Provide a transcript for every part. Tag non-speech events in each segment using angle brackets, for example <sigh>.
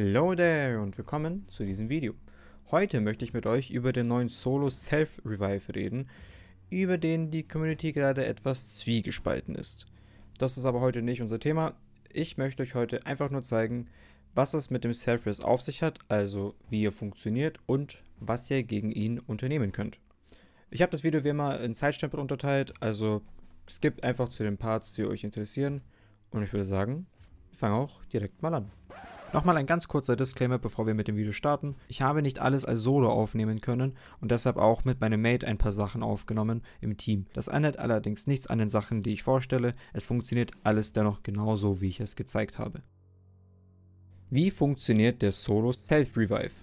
Hello there und willkommen zu diesem Video. Heute möchte ich mit euch über den neuen Solo Self Revive reden, über den die Community gerade etwas zwiegespalten ist. Das ist aber heute nicht unser Thema. Ich möchte euch heute einfach nur zeigen, was es mit dem Self Res auf sich hat, also wie er funktioniert und was ihr gegen ihn unternehmen könnt. Ich habe das Video wie immer in Zeitstempel unterteilt, also skippt einfach zu den Parts, die euch interessieren und ich würde sagen, wir fangen auch direkt mal an. Nochmal ein ganz kurzer Disclaimer, bevor wir mit dem Video starten. Ich habe nicht alles als Solo aufnehmen können und deshalb auch mit meinem Mate ein paar Sachen aufgenommen im Team. Das ändert allerdings nichts an den Sachen, die ich vorstelle. Es funktioniert alles dennoch genauso, wie ich es gezeigt habe. Wie funktioniert der Solo Self Revive?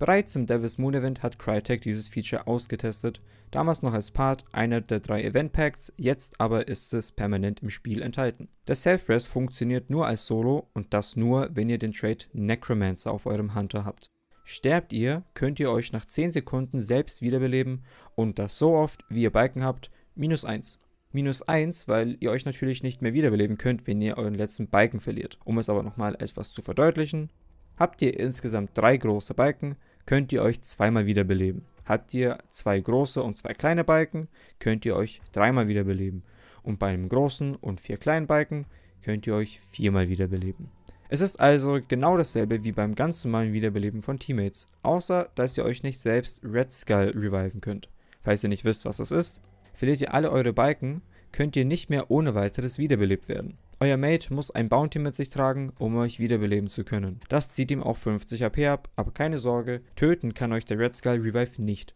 Bereits im Devil's Moon Event hat Crytek dieses Feature ausgetestet, damals noch als Part einer der drei Event Packs, jetzt aber ist es permanent im Spiel enthalten. Der self rest funktioniert nur als Solo und das nur, wenn ihr den Trade Necromancer auf eurem Hunter habt. Sterbt ihr, könnt ihr euch nach 10 Sekunden selbst wiederbeleben und das so oft, wie ihr Balken habt, minus 1. Minus 1, weil ihr euch natürlich nicht mehr wiederbeleben könnt, wenn ihr euren letzten Balken verliert. Um es aber nochmal etwas zu verdeutlichen, habt ihr insgesamt drei große Balken, könnt ihr euch zweimal wiederbeleben. Habt ihr zwei große und zwei kleine Balken, könnt ihr euch dreimal wiederbeleben. Und bei einem großen und vier kleinen Balken könnt ihr euch viermal wiederbeleben. Es ist also genau dasselbe wie beim ganz normalen Wiederbeleben von Teammates, außer dass ihr euch nicht selbst Red Skull reviven könnt. Falls ihr nicht wisst, was das ist, verliert ihr alle eure Balken, könnt ihr nicht mehr ohne weiteres wiederbelebt werden. Euer Mate muss ein Bounty mit sich tragen, um euch wiederbeleben zu können. Das zieht ihm auch 50 AP ab, aber keine Sorge, töten kann euch der Red Skull Revive nicht.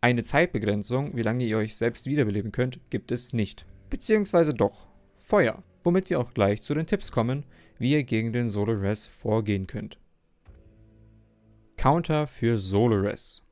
Eine Zeitbegrenzung, wie lange ihr euch selbst wiederbeleben könnt, gibt es nicht. Beziehungsweise doch. Feuer. Womit wir auch gleich zu den Tipps kommen, wie ihr gegen den Solo Res vorgehen könnt. Counter für Solo Res.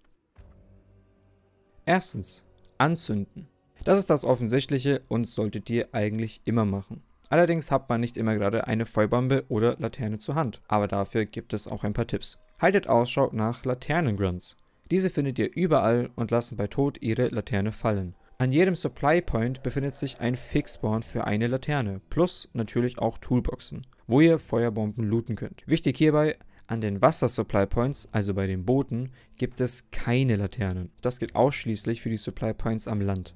Erstens, anzünden. Das ist das Offensichtliche und solltet ihr eigentlich immer machen. Allerdings hat man nicht immer gerade eine Feuerbombe oder Laterne zur Hand, aber dafür gibt es auch ein paar Tipps. Haltet Ausschau nach Laternengrunts. Diese findet ihr überall und lassen bei Tod ihre Laterne fallen. An jedem Supply Point befindet sich ein Fixspawn für eine Laterne, plus natürlich auch Toolboxen, wo ihr Feuerbomben looten könnt. Wichtig hierbei, an den Wasser-Supply Points, also bei den Booten, gibt es keine Laternen. Das gilt ausschließlich für die Supply Points am Land.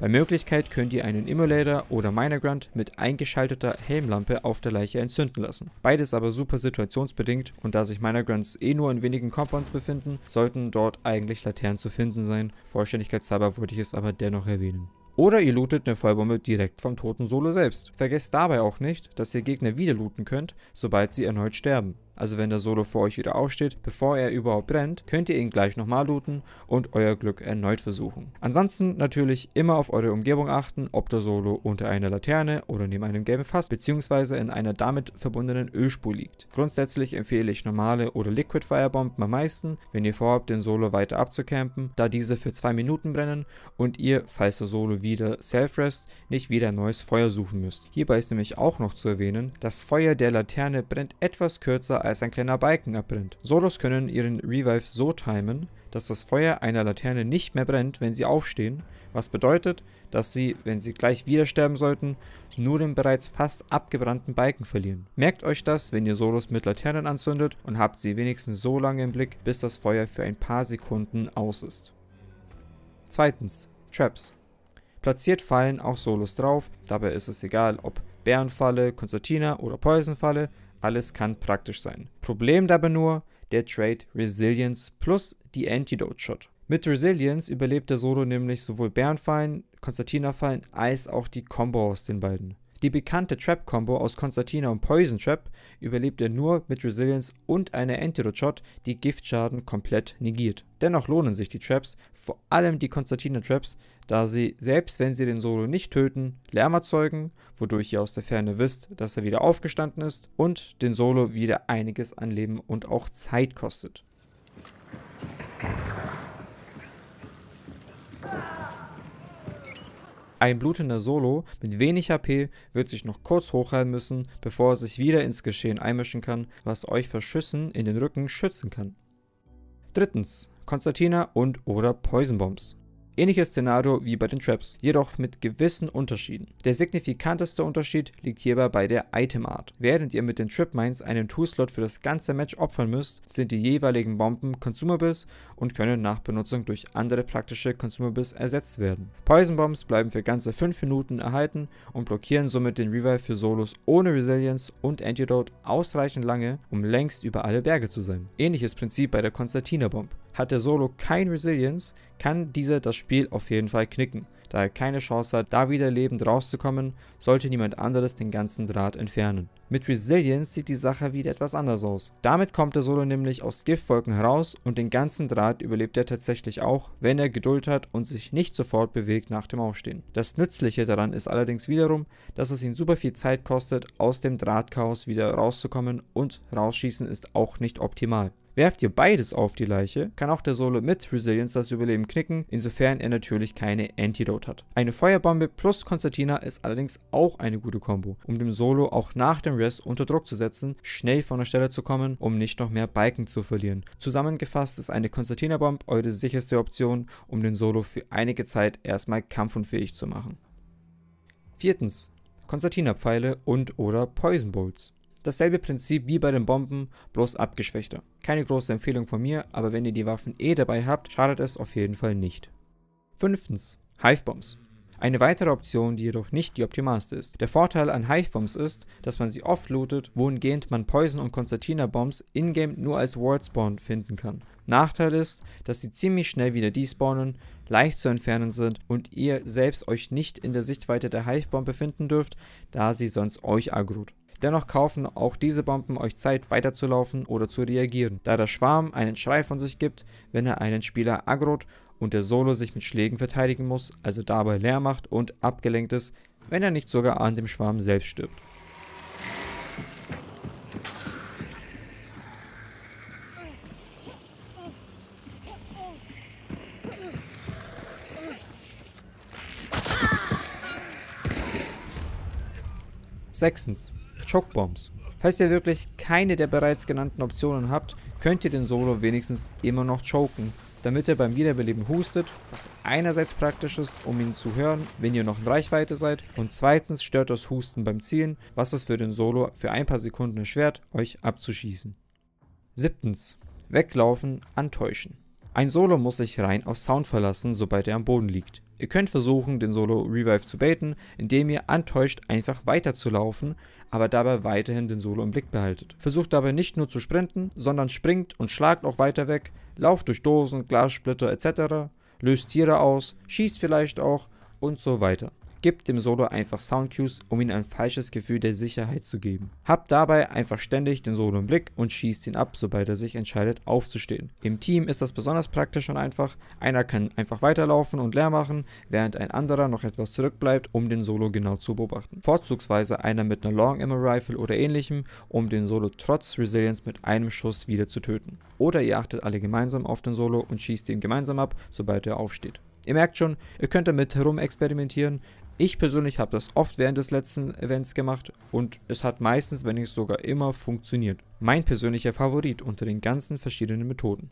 Bei Möglichkeit könnt ihr einen Emulator oder Minergrunt mit eingeschalteter Helmlampe auf der Leiche entzünden lassen. Beides aber super situationsbedingt und da sich Minergrunts eh nur in wenigen Compounds befinden, sollten dort eigentlich Laternen zu finden sein. Vollständigkeitshalber würde ich es aber dennoch erwähnen. Oder ihr lootet eine Feuerbombe direkt vom toten Solo selbst. Vergesst dabei auch nicht, dass ihr Gegner wieder looten könnt, sobald sie erneut sterben also wenn der Solo vor euch wieder aufsteht, bevor er überhaupt brennt, könnt ihr ihn gleich nochmal looten und euer Glück erneut versuchen. Ansonsten natürlich immer auf eure Umgebung achten, ob der Solo unter einer Laterne oder neben einem gelben Fass bzw. in einer damit verbundenen Ölspur liegt. Grundsätzlich empfehle ich normale oder Liquid Firebomben am meisten, wenn ihr vorhabt, den Solo weiter abzucampen, da diese für zwei Minuten brennen und ihr, falls der Solo wieder Self-Rest, nicht wieder neues Feuer suchen müsst. Hierbei ist nämlich auch noch zu erwähnen, das Feuer der Laterne brennt etwas kürzer als als ein kleiner Balken abbrennt. Soros können ihren Revive so timen, dass das Feuer einer Laterne nicht mehr brennt, wenn sie aufstehen, was bedeutet, dass sie, wenn sie gleich wieder sterben sollten, nur den bereits fast abgebrannten Balken verlieren. Merkt euch das, wenn ihr Solos mit Laternen anzündet und habt sie wenigstens so lange im Blick, bis das Feuer für ein paar Sekunden aus ist. Zweitens, Traps. Platziert fallen auch Solos drauf, dabei ist es egal, ob Bärenfalle, Konstantina oder Poisonfalle, alles kann praktisch sein. Problem dabei nur der Trade Resilience plus die Antidote Shot. Mit Resilience überlebt der Solo nämlich sowohl Bärenfallen, Konstantinerfallen als auch die Combo aus den beiden. Die bekannte Trap-Combo aus Constantina und Poison Trap überlebt er nur mit Resilience und einer Antidote Shot, die Giftschaden komplett negiert. Dennoch lohnen sich die Traps, vor allem die Constantina Traps, da sie, selbst wenn sie den Solo nicht töten, Lärm erzeugen, wodurch ihr aus der Ferne wisst, dass er wieder aufgestanden ist und den Solo wieder einiges an Leben und auch Zeit kostet. Ein blutender Solo mit wenig HP wird sich noch kurz hochheilen müssen, bevor er sich wieder ins Geschehen einmischen kann, was euch vor Schüssen in den Rücken schützen kann. Drittens, Konstantina und oder Poison Bombs. Ähnliches Szenario wie bei den Traps, jedoch mit gewissen Unterschieden. Der signifikanteste Unterschied liegt hierbei bei der Itemart. Während ihr mit den Trip Mines einen Toolslot für das ganze Match opfern müsst, sind die jeweiligen Bomben Consumables und können nach Benutzung durch andere praktische Consumables ersetzt werden. Poison Bombs bleiben für ganze 5 Minuten erhalten und blockieren somit den Revive für Solos ohne Resilience und Antidote ausreichend lange, um längst über alle Berge zu sein. Ähnliches Prinzip bei der Konstantina Bomb hat der Solo kein Resilience, kann dieser das Spiel auf jeden Fall knicken da er keine Chance hat, da wieder lebend rauszukommen, sollte niemand anderes den ganzen Draht entfernen. Mit Resilience sieht die Sache wieder etwas anders aus. Damit kommt der Solo nämlich aus Giftwolken heraus und den ganzen Draht überlebt er tatsächlich auch, wenn er Geduld hat und sich nicht sofort bewegt nach dem Aufstehen. Das Nützliche daran ist allerdings wiederum, dass es ihn super viel Zeit kostet, aus dem Drahtchaos wieder rauszukommen und rausschießen ist auch nicht optimal. Werft ihr beides auf die Leiche, kann auch der Solo mit Resilience das Überleben knicken, insofern er natürlich keine Antidote Explode hat. Eine Feuerbombe plus Konstantina ist allerdings auch eine gute Combo, um dem Solo auch nach dem Rest unter Druck zu setzen, schnell von der Stelle zu kommen, um nicht noch mehr Balken zu verlieren. Zusammengefasst ist eine Konstantina Bomb eure sicherste Option, um den Solo für einige Zeit erstmal kampfunfähig zu machen. Viertens, Konstantina-Pfeile und oder Poison Bolts. Dasselbe Prinzip wie bei den Bomben, bloß abgeschwächter. Keine große Empfehlung von mir, aber wenn ihr die Waffen eh dabei habt, schadet es auf jeden Fall nicht. Fünftens, Hivebombs. Eine weitere Option, die jedoch nicht die optimalste ist. Der Vorteil an Hivebombs ist, dass man sie oft lootet, wohingehend man Poison- und Konstantina-Bombs ingame nur als World-Spawn finden kann. Nachteil ist, dass sie ziemlich schnell wieder despawnen, leicht zu entfernen sind und ihr selbst euch nicht in der Sichtweite der Hivebomb befinden dürft, da sie sonst euch agrut. Dennoch kaufen auch diese Bomben euch Zeit weiterzulaufen oder zu reagieren, da der Schwarm einen Schrei von sich gibt, wenn er einen Spieler agrot und der Solo sich mit Schlägen verteidigen muss, also dabei leer macht und abgelenkt ist, wenn er nicht sogar an dem Schwarm selbst stirbt. Sechstens, Chockbombs. Falls ihr wirklich keine der bereits genannten Optionen habt, könnt ihr den Solo wenigstens immer noch choken damit er beim Wiederbeleben hustet, was einerseits praktisch ist, um ihn zu hören, wenn ihr noch in Reichweite seid, und zweitens stört das Husten beim Zielen, was es für den Solo für ein paar Sekunden erschwert, euch abzuschießen. Siebtens. Weglaufen, antäuschen. Ein Solo muss sich rein auf Sound verlassen, sobald er am Boden liegt. Ihr könnt versuchen, den Solo Revive zu baiten, indem ihr antäuscht einfach weiter zu laufen, aber dabei weiterhin den Solo im Blick behaltet. Versucht dabei nicht nur zu sprinten, sondern springt und schlagt auch weiter weg, lauft durch Dosen, Glassplitter etc., löst Tiere aus, schießt vielleicht auch und so weiter. Gebt dem Solo einfach Soundcues, um ihm ein falsches Gefühl der Sicherheit zu geben. Habt dabei einfach ständig den Solo im Blick und schießt ihn ab, sobald er sich entscheidet aufzustehen. Im Team ist das besonders praktisch und einfach. Einer kann einfach weiterlaufen und leer machen, während ein anderer noch etwas zurückbleibt, um den Solo genau zu beobachten. Vorzugsweise einer mit einer Long Ammo Rifle oder ähnlichem, um den Solo trotz Resilience mit einem Schuss wieder zu töten. Oder ihr achtet alle gemeinsam auf den Solo und schießt ihn gemeinsam ab, sobald er aufsteht. Ihr merkt schon, ihr könnt damit herumexperimentieren, ich persönlich habe das oft während des letzten Events gemacht und es hat meistens, wenn nicht sogar immer, funktioniert. Mein persönlicher Favorit unter den ganzen verschiedenen Methoden.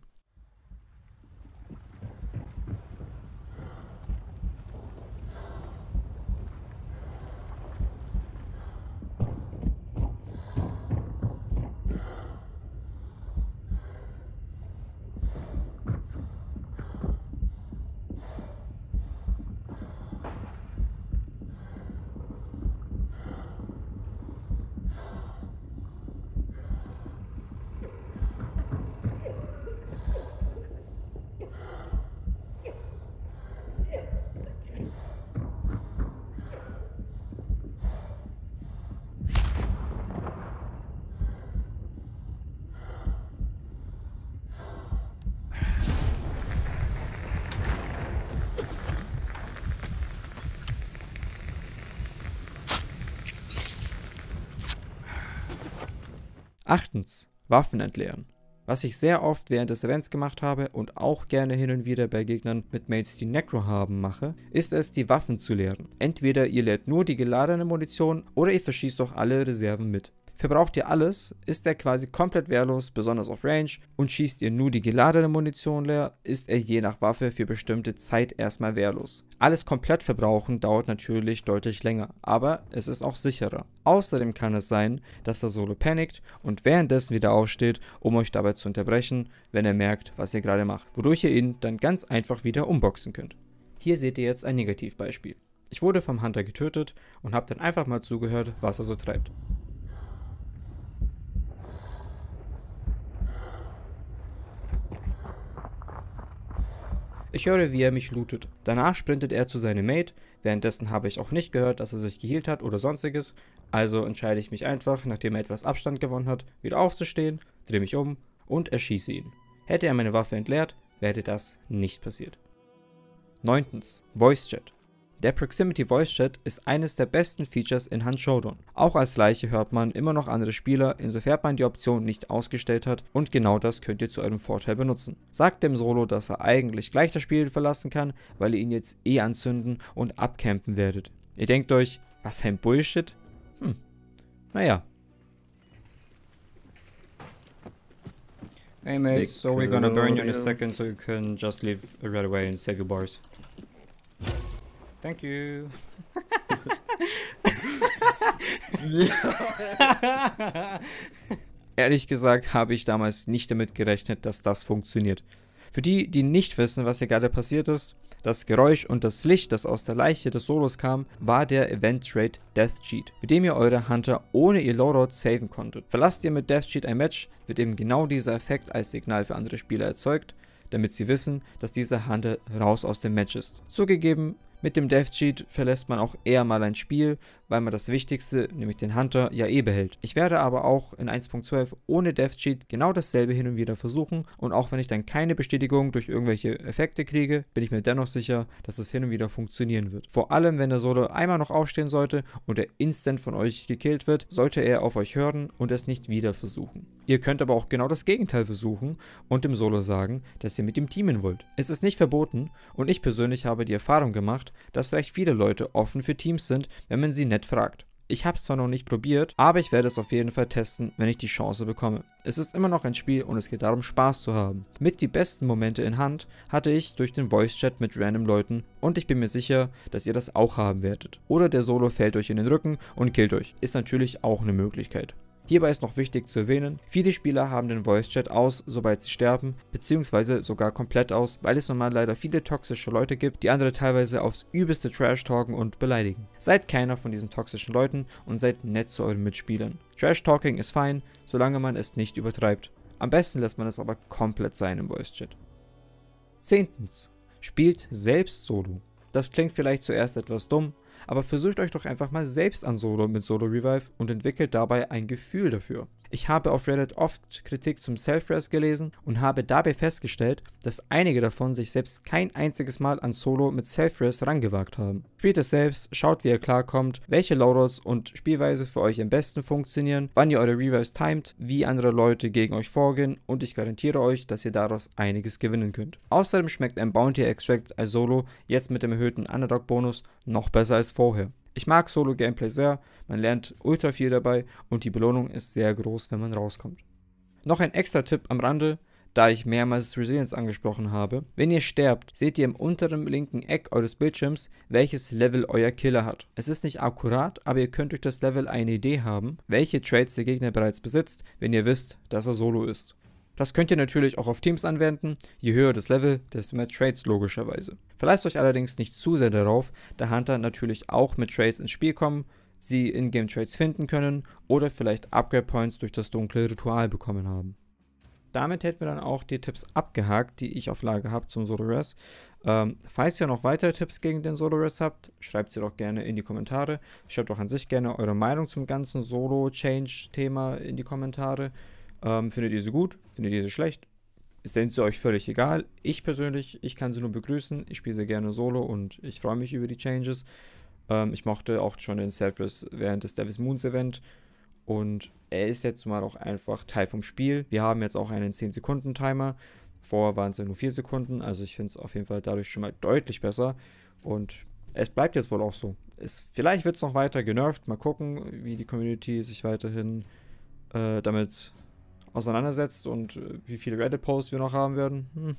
Achtens, Waffen entleeren. Was ich sehr oft während des Events gemacht habe und auch gerne hin und wieder bei Gegnern mit Mates, die Necro haben, mache, ist es, die Waffen zu leeren. Entweder ihr leert nur die geladene Munition oder ihr verschießt auch alle Reserven mit verbraucht ihr alles, ist er quasi komplett wehrlos, besonders auf Range, und schießt ihr nur die geladene Munition leer, ist er je nach Waffe für bestimmte Zeit erstmal wehrlos. Alles komplett verbrauchen dauert natürlich deutlich länger, aber es ist auch sicherer. Außerdem kann es sein, dass er Solo panikt und währenddessen wieder aufsteht, um euch dabei zu unterbrechen, wenn er merkt, was ihr gerade macht, wodurch ihr ihn dann ganz einfach wieder umboxen könnt. Hier seht ihr jetzt ein Negativbeispiel. Ich wurde vom Hunter getötet und habe dann einfach mal zugehört, was er so treibt. Ich höre, wie er mich lootet. Danach sprintet er zu seinem Mate, währenddessen habe ich auch nicht gehört, dass er sich geheilt hat oder sonstiges, also entscheide ich mich einfach, nachdem er etwas Abstand gewonnen hat, wieder aufzustehen, drehe mich um und erschieße ihn. Hätte er meine Waffe entleert, wäre das nicht passiert. 9. Voice Chat. Der Proximity Voice Chat ist eines der besten Features in Hand Showdown. Auch als Leiche hört man immer noch andere Spieler, insofern man die Option nicht ausgestellt hat und genau das könnt ihr zu eurem Vorteil benutzen. Sagt dem Solo, dass er eigentlich gleich das Spiel verlassen kann, weil ihr ihn jetzt eh anzünden und abcampen werdet. Ihr denkt euch, was ein Bullshit? Hm, naja. Hey mate, so we're gonna burn you in a second, so you can just leave right away and save your bars. Thank you. <laughs> Ehrlich gesagt habe ich damals nicht damit gerechnet, dass das funktioniert. Für die, die nicht wissen, was hier gerade passiert ist, das Geräusch und das Licht, das aus der Leiche des Solos kam, war der Event Trade Death Cheat, mit dem ihr eure Hunter ohne ihr Lowrod saven konntet. Verlasst ihr mit Death Cheat ein Match, wird eben genau dieser Effekt als Signal für andere Spieler erzeugt damit sie wissen, dass dieser Hunter raus aus dem Match ist. Zugegeben, mit dem Death Sheet verlässt man auch eher mal ein Spiel, weil man das Wichtigste, nämlich den Hunter, ja eh behält. Ich werde aber auch in 1.12 ohne Death Sheet genau dasselbe hin und wieder versuchen und auch wenn ich dann keine Bestätigung durch irgendwelche Effekte kriege, bin ich mir dennoch sicher, dass es hin und wieder funktionieren wird. Vor allem, wenn der Solo einmal noch aufstehen sollte und er instant von euch gekillt wird, sollte er auf euch hören und es nicht wieder versuchen. Ihr könnt aber auch genau das Gegenteil versuchen und dem Solo sagen, dass ihr mit ihm teamen wollt. Es ist nicht verboten und ich persönlich habe die Erfahrung gemacht, dass recht viele Leute offen für Teams sind, wenn man sie nett fragt. Ich habe es zwar noch nicht probiert, aber ich werde es auf jeden Fall testen, wenn ich die Chance bekomme. Es ist immer noch ein Spiel und es geht darum, Spaß zu haben. Mit die besten Momente in Hand hatte ich durch den Voice-Chat mit random Leuten und ich bin mir sicher, dass ihr das auch haben werdet. Oder der Solo fällt euch in den Rücken und killt euch. Ist natürlich auch eine Möglichkeit. Hierbei ist noch wichtig zu erwähnen, viele Spieler haben den Voice Chat aus, sobald sie sterben, beziehungsweise sogar komplett aus, weil es nun mal leider viele toxische Leute gibt, die andere teilweise aufs übelste Trash talken und beleidigen. Seid keiner von diesen toxischen Leuten und seid nett zu euren Mitspielern. Trash Talking ist fein, solange man es nicht übertreibt. Am besten lässt man es aber komplett sein im Voice Chat. Zehntens. Spielt selbst Solo. Das klingt vielleicht zuerst etwas dumm, aber versucht euch doch einfach mal selbst an Solo mit Solo Revive und entwickelt dabei ein Gefühl dafür. Ich habe auf Reddit oft Kritik zum Self-Res gelesen und habe dabei festgestellt, dass einige davon sich selbst kein einziges Mal an Solo mit Self-Res rangewagt haben. Spielt es selbst, schaut wie ihr klarkommt, welche Loadouts und Spielweise für euch am besten funktionieren, wann ihr eure Reverse timet, wie andere Leute gegen euch vorgehen und ich garantiere euch, dass ihr daraus einiges gewinnen könnt. Außerdem schmeckt ein Bounty Extract als Solo jetzt mit dem erhöhten Underdog-Bonus noch besser als vorher. Ich mag Solo-Gameplay sehr, man lernt ultra viel dabei und die Belohnung ist sehr groß, wenn man rauskommt. Noch ein extra Tipp am Rande, da ich mehrmals Resilience angesprochen habe. Wenn ihr sterbt, seht ihr im unteren linken Eck eures Bildschirms, welches Level euer Killer hat. Es ist nicht akkurat, aber ihr könnt durch das Level eine Idee haben, welche Traits der Gegner bereits besitzt, wenn ihr wisst, dass er solo ist. Das könnt ihr natürlich auch auf Teams anwenden, je höher das Level, desto mehr Trades logischerweise. Verlasst euch allerdings nicht zu sehr darauf, da Hunter natürlich auch mit Trades ins Spiel kommen, sie in-game Trades finden können oder vielleicht Upgrade Points durch das dunkle Ritual bekommen haben. Damit hätten wir dann auch die Tipps abgehakt, die ich auf Lage habe zum Soloras. Ähm, falls ihr noch weitere Tipps gegen den Solo Soloras habt, schreibt sie doch gerne in die Kommentare. Schreibt auch an sich gerne eure Meinung zum ganzen Solo-Change-Thema in die Kommentare. Ähm, findet ihr sie gut? Findet ihr sie schlecht? Sind sie euch völlig egal? Ich persönlich, ich kann sie nur begrüßen. Ich spiele sie gerne Solo und ich freue mich über die Changes. Ähm, ich mochte auch schon den Selfless während des Davis Moons Event. Und er ist jetzt mal auch einfach Teil vom Spiel. Wir haben jetzt auch einen 10-Sekunden-Timer. Vorher waren es ja nur 4 Sekunden. Also ich finde es auf jeden Fall dadurch schon mal deutlich besser. Und es bleibt jetzt wohl auch so. Es, vielleicht wird es noch weiter genervt. Mal gucken, wie die Community sich weiterhin äh, damit auseinandersetzt und äh, wie viele Reddit-Posts wir noch haben werden. Hm.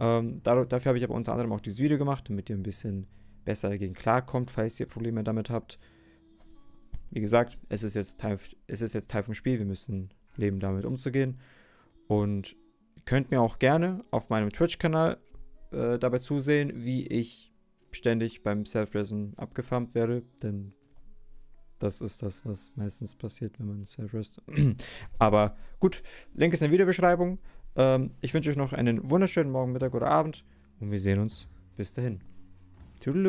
Ähm, dadurch, dafür habe ich aber unter anderem auch dieses Video gemacht, damit ihr ein bisschen besser dagegen klarkommt, falls ihr Probleme damit habt. Wie gesagt, es ist jetzt Teil, es ist jetzt Teil vom Spiel, wir müssen leben, damit umzugehen. Und ihr könnt mir auch gerne auf meinem Twitch-Kanal äh, dabei zusehen, wie ich ständig beim Self-Resin abgefarmt werde, denn das ist das, was meistens passiert, wenn man Self-Rest. <clears throat> Aber gut, Link ist in der Videobeschreibung. Ähm, ich wünsche euch noch einen wunderschönen Morgen, Mittag oder Abend und wir sehen uns. Bis dahin. Tschüss.